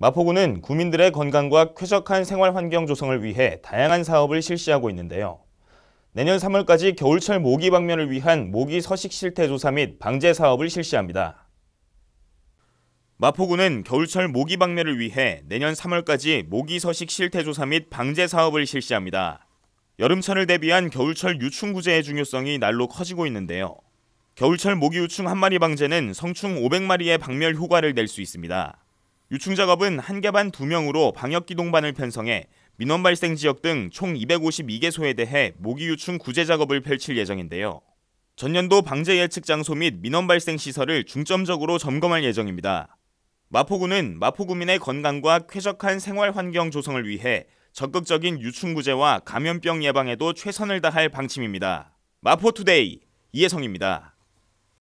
마포구는 구민들의 건강과 쾌적한 생활 환경 조성을 위해 다양한 사업을 실시하고 있는데요. 내년 3월까지 겨울철 모기 방면을 위한 모기 서식 실태 조사 및 방제 사업을 실시합니다. 마포구는 겨울철 모기 방면을 위해 내년 3월까지 모기 서식 실태 조사 및 방제 사업을 실시합니다. 여름철을 대비한 겨울철 유충 구제의 중요성이 날로 커지고 있는데요. 겨울철 모기 유충 한 마리 방제는 성충 500마리의 박멸 효과를 낼 수 있습니다. 유충 작업은 한 개반 2명으로 방역 기동반을 편성해 민원 발생 지역 등 총 252개소에 대해 모기 유충 구제 작업을 펼칠 예정인데요. 전년도 방제 예측 장소 및 민원 발생 시설을 중점적으로 점검할 예정입니다. 마포구는 마포구민의 건강과 쾌적한 생활 환경 조성을 위해 적극적인 유충 구제와 감염병 예방에도 최선을 다할 방침입니다. 마포투데이 이혜성입니다.